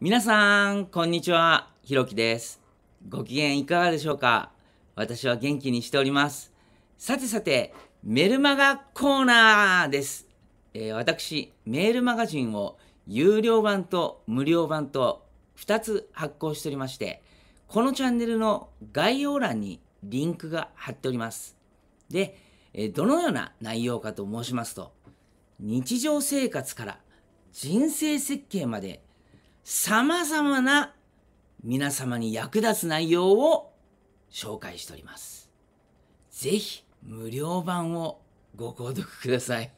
皆さん、こんにちは。ひろきです。ご機嫌いかがでしょうか私は元気にしております。さてさて、メルマガコーナーです。えー、私、メールマガジンを有料版と無料版と2つ発行しておりまして、このチャンネルの概要欄にリンクが貼っております。で、えどのような内容かと申しますと、日常生活から人生設計まで様々な皆様に役立つ内容を紹介しております。ぜひ無料版をご購読ください。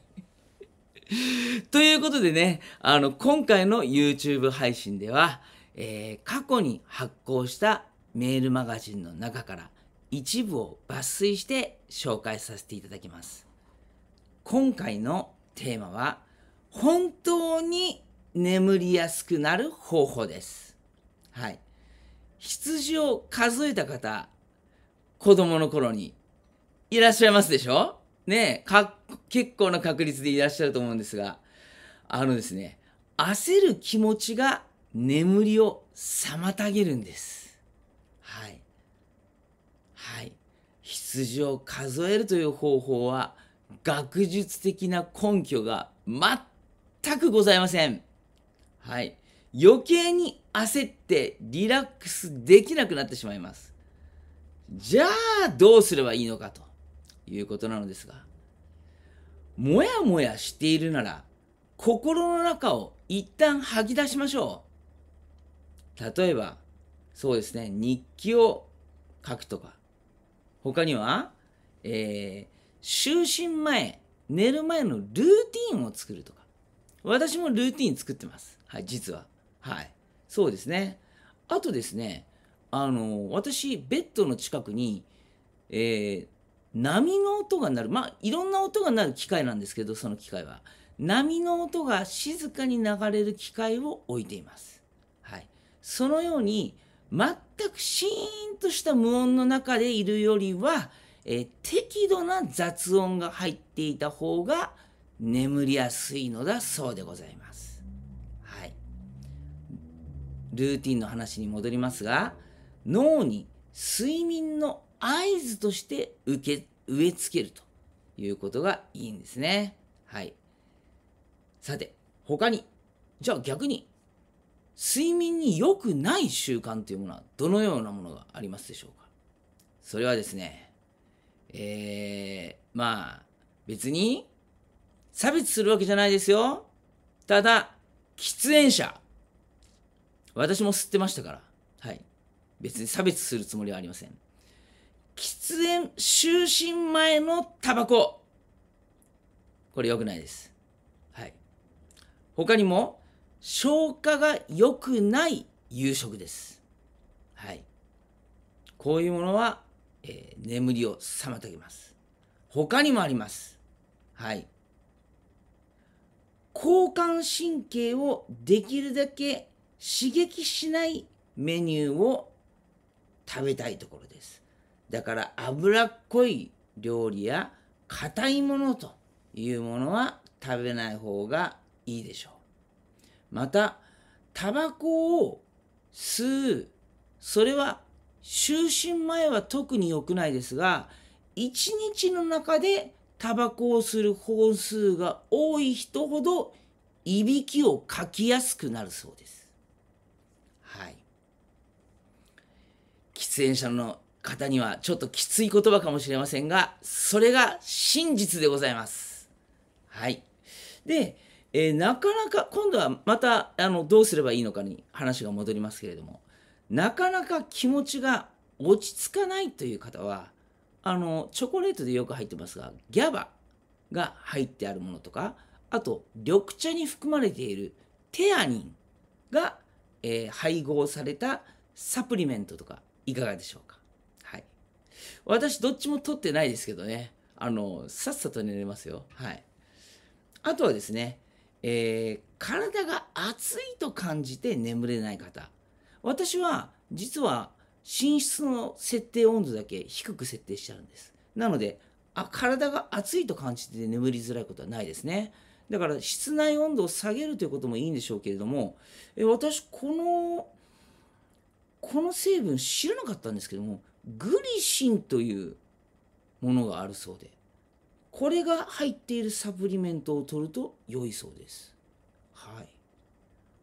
ということでね、あの、今回の YouTube 配信では、えー、過去に発行したメールマガジンの中から一部を抜粋して紹介させていただきます。今回のテーマは、本当に眠りやすくなる方法です。はい。羊を数えた方、子供の頃にいらっしゃいますでしょねえ、結構な確率でいらっしゃると思うんですが、あのですね、焦る気持ちが眠りを妨げるんです。はい。はい。羊を数えるという方法は、学術的な根拠が全くございません。はい。余計に焦ってリラックスできなくなってしまいます。じゃあどうすればいいのかということなのですが、もやもやしているなら、心の中を一旦吐き出しましょう。例えば、そうですね、日記を書くとか、他には、えー、就寝前、寝る前のルーティンを作るとか、私もルーティン作ってます。はい、実は。はい。そうですね。あとですね、あの、私、ベッドの近くに、えー、波の音が鳴る、まあ、いろんな音が鳴る機械なんですけど、その機械は。波の音が静かに流れる機械を置いています。はい。そのように、全くシーンとした無音の中でいるよりは、えー、適度な雑音が入っていた方が、眠りやすいのだそうでございます。はい。ルーティンの話に戻りますが、脳に睡眠の合図として受け植え付けるということがいいんですね。はい。さて、他に、じゃあ逆に、睡眠に良くない習慣というものはどのようなものがありますでしょうかそれはですね、えー、まあ、別に差別するわけじゃないですよ。ただ、喫煙者。私も吸ってましたから。はい。別に差別するつもりはありません。喫煙、就寝前のタバコ。これ良くないです。はい。他にも、消化が良くない夕食です。はい。こういうものは、えー、眠りを妨げます。他にもあります。はい。交感神経をできるだけ刺激しないメニューを食べたいところです。だから脂っこい料理や硬いものというものは食べない方がいいでしょう。また、タバコを吸う、それは就寝前は特に良くないですが、一日の中でタバコをする本数が多い人ほどいびきをかきやすくなるそうです。はい。喫煙者の方にはちょっときつい言葉かもしれませんが、それが真実でございます。はい。で、えー、なかなか、今度はまたあのどうすればいいのかに話が戻りますけれども、なかなか気持ちが落ち着かないという方は、あの、チョコレートでよく入ってますが、ギャバが入ってあるものとか、あと、緑茶に含まれているテアニンが、えー、配合されたサプリメントとか、いかがでしょうかはい。私、どっちも取ってないですけどね。あの、さっさと寝れますよ。はい。あとはですね、えー、体が熱いと感じて眠れない方。私は、実は寝室の設定温度だけ低く設定してあるんですなのであ体が暑いと感じて眠りづらいことはないですねだから室内温度を下げるということもいいんでしょうけれどもえ私このこの成分知らなかったんですけどもグリシンというものがあるそうでこれが入っているサプリメントを取ると良いそうですはい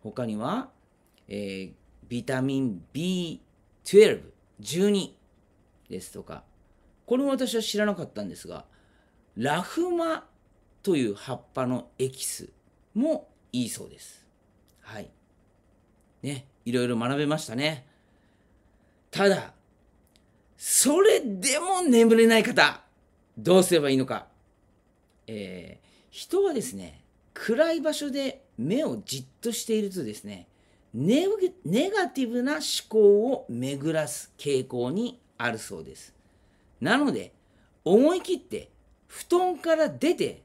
他には、えー、ビタミン B 12、ですとか、これも私は知らなかったんですが、ラフマという葉っぱのエキスもいいそうです。はい。ね、いろいろ学べましたね。ただ、それでも眠れない方、どうすればいいのか。えー、人はですね、暗い場所で目をじっとしているとですね、ネガティブな思考を巡らす傾向にあるそうです。なので、思い切って布団から出て、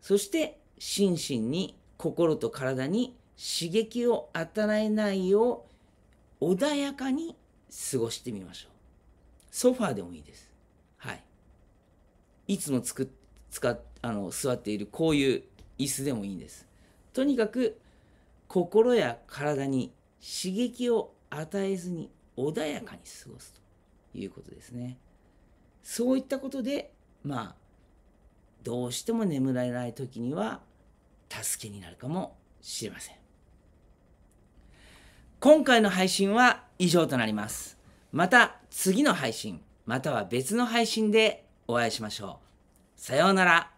そして心身に心と体に刺激を与えないよう穏やかに過ごしてみましょう。ソファーでもいいです。はい。いつもつく使あの座っているこういう椅子でもいいんです。とにかく心や体に刺激を与えずに穏やかに過ごすということですね。そういったことで、まあ、どうしても眠られない時には助けになるかもしれません。今回の配信は以上となります。また次の配信、または別の配信でお会いしましょう。さようなら。